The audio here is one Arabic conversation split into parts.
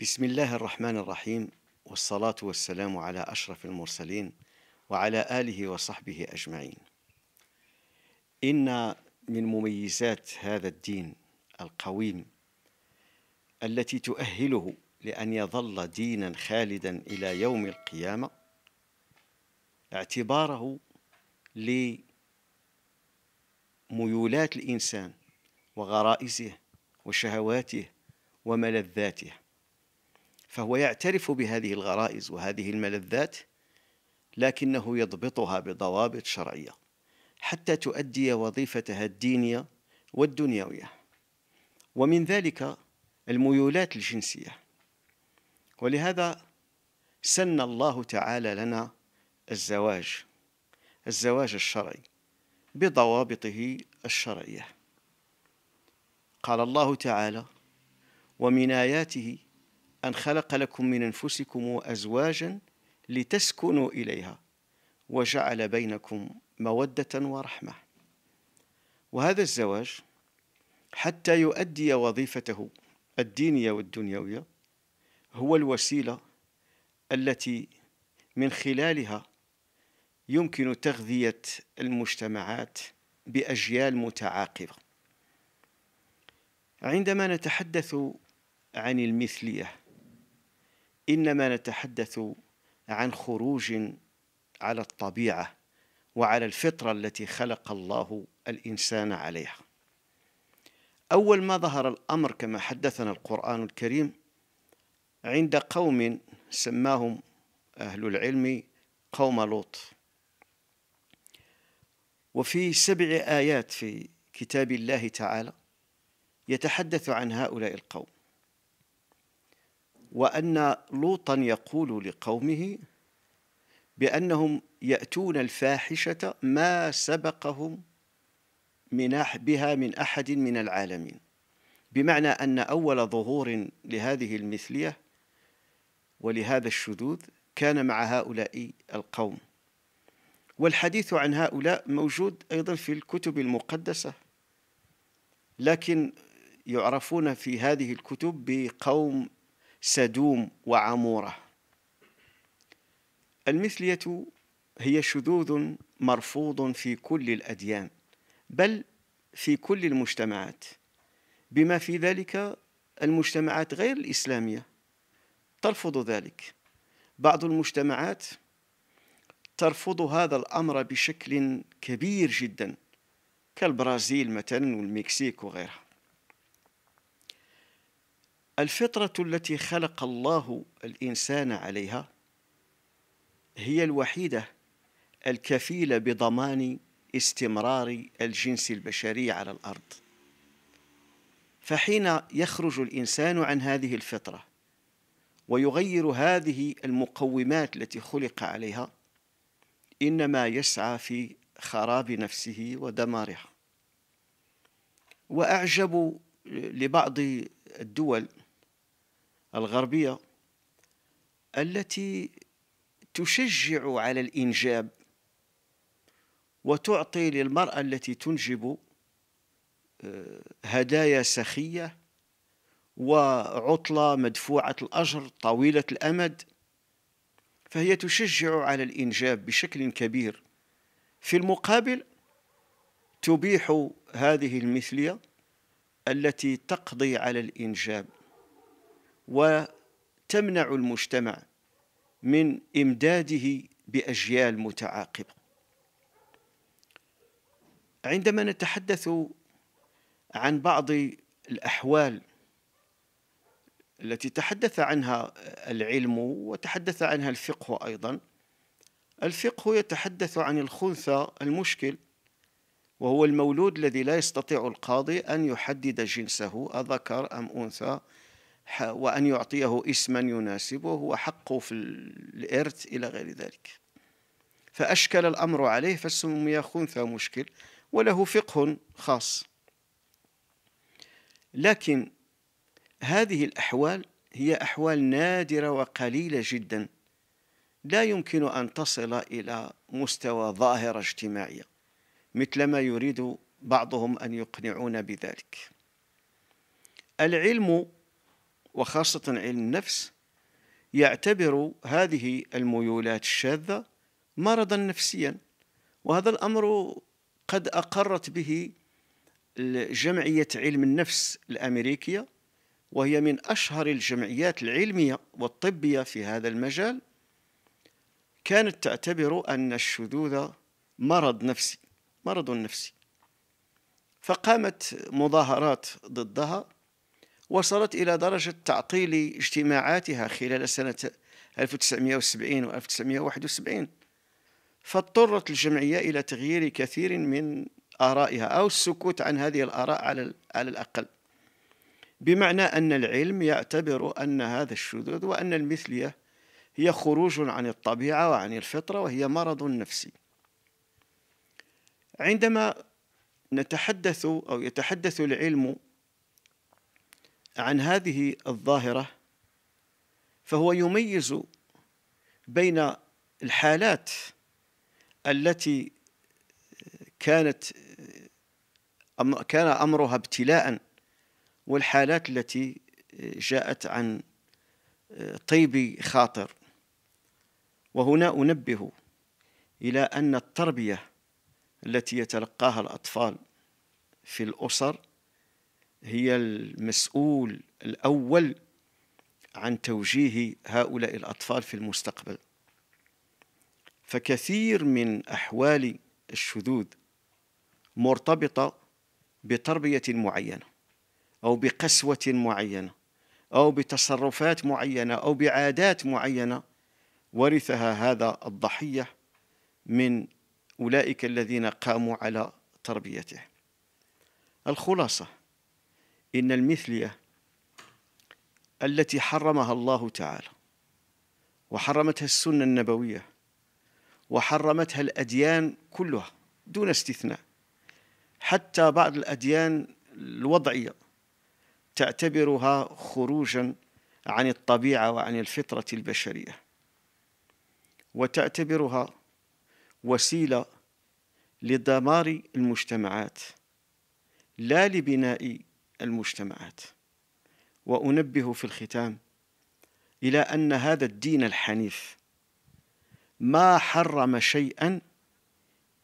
بسم الله الرحمن الرحيم والصلاة والسلام على أشرف المرسلين وعلى آله وصحبه أجمعين. إن من مميزات هذا الدين القويم التي تؤهله لأن يظل دينا خالدا إلى يوم القيامة اعتباره لميولات الإنسان وغرائزه وشهواته وملذاته فهو يعترف بهذه الغرائز وهذه الملذات لكنه يضبطها بضوابط شرعيه حتى تؤدي وظيفتها الدينيه والدنيويه ومن ذلك الميولات الجنسيه ولهذا سن الله تعالى لنا الزواج الزواج الشرعي بضوابطه الشرعيه قال الله تعالى ومن اياته أن خلق لكم من أنفسكم أزواجا لتسكنوا إليها وجعل بينكم مودة ورحمة وهذا الزواج حتى يؤدي وظيفته الدينية والدنيوية هو الوسيلة التي من خلالها يمكن تغذية المجتمعات بأجيال متعاقبة عندما نتحدث عن المثليه انما نتحدث عن خروج على الطبيعه وعلى الفطره التي خلق الله الانسان عليها اول ما ظهر الامر كما حدثنا القران الكريم عند قوم سماهم اهل العلم قوم لوط وفي سبع ايات في كتاب الله تعالى يتحدث عن هؤلاء القوم وأن لوطا يقول لقومه بأنهم يأتون الفاحشة ما سبقهم من بها من أحد من العالمين بمعنى أن أول ظهور لهذه المثلية ولهذا الشذوذ كان مع هؤلاء القوم والحديث عن هؤلاء موجود أيضا في الكتب المقدسة لكن يعرفون في هذه الكتب بقوم سدوم وعمورة المثلية هي شذوذ مرفوض في كل الأديان بل في كل المجتمعات بما في ذلك المجتمعات غير الإسلامية ترفض ذلك بعض المجتمعات ترفض هذا الأمر بشكل كبير جدا كالبرازيل مثلا والمكسيك وغيرها الفطرة التي خلق الله الإنسان عليها هي الوحيدة الكفيلة بضمان استمرار الجنس البشري على الأرض فحين يخرج الإنسان عن هذه الفطرة ويغير هذه المقومات التي خلق عليها إنما يسعى في خراب نفسه ودمارها وأعجب لبعض الدول الغربية التي تشجع على الإنجاب وتعطي للمرأة التي تنجب آه، هدايا سخية وعطلة مدفوعة الأجر طويلة الأمد فهي تشجع على الإنجاب بشكل كبير في المقابل تبيح هذه المثلية التي تقضي على الإنجاب وتمنع المجتمع من امداده باجيال متعاقبه عندما نتحدث عن بعض الاحوال التي تحدث عنها العلم وتحدث عنها الفقه ايضا الفقه يتحدث عن الخنثى المشكل وهو المولود الذي لا يستطيع القاضي ان يحدد جنسه اذكر ام انثى وأن يعطيه اسما يناسبه وحقه في الإرث إلى غير ذلك فأشكل الأمر عليه فسمي خنثى مشكل وله فقه خاص لكن هذه الأحوال هي أحوال نادرة وقليلة جدا لا يمكن أن تصل إلى مستوى ظاهرة اجتماعية مثل ما يريد بعضهم أن يقنعون بذلك العلم وخاصة علم النفس يعتبر هذه الميولات الشاذة مرضا نفسيا وهذا الأمر قد أقرت به جمعية علم النفس الأمريكية وهي من أشهر الجمعيات العلمية والطبية في هذا المجال كانت تعتبر أن الشذوذ مرض نفسي مرض نفسي فقامت مظاهرات ضدها وصلت إلى درجة تعطيل اجتماعاتها خلال سنة 1970 و 1971 فاضطرت الجمعية إلى تغيير كثير من آرائها أو السكوت عن هذه الآراء على, على الأقل بمعنى أن العلم يعتبر أن هذا الشذوذ وأن المثلية هي خروج عن الطبيعة وعن الفطرة وهي مرض نفسي عندما نتحدث أو يتحدث العلم عن هذه الظاهرة فهو يميز بين الحالات التي كانت كان أمرها ابتلاء والحالات التي جاءت عن طيب خاطر وهنا أنبه إلى أن التربية التي يتلقاها الأطفال في الأسر هي المسؤول الأول عن توجيه هؤلاء الأطفال في المستقبل فكثير من أحوال الشذوذ مرتبطة بتربية معينة أو بقسوة معينة أو بتصرفات معينة أو بعادات معينة ورثها هذا الضحية من أولئك الذين قاموا على تربيته الخلاصة إن المثلية التي حرمها الله تعالى وحرمتها السنة النبوية وحرمتها الأديان كلها دون استثناء حتى بعض الأديان الوضعية تعتبرها خروجا عن الطبيعة وعن الفطرة البشرية وتعتبرها وسيلة لدمار المجتمعات لا لبناء المجتمعات وانبه في الختام الى ان هذا الدين الحنيف ما حرم شيئا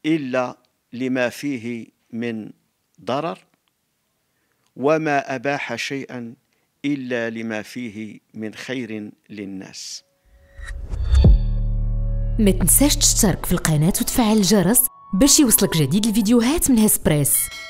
الا لما فيه من ضرر وما اباح شيئا الا لما فيه من خير للناس ما تنساش تشترك في القناه وتفعل الجرس باش يوصلك جديد الفيديوهات من هسبريس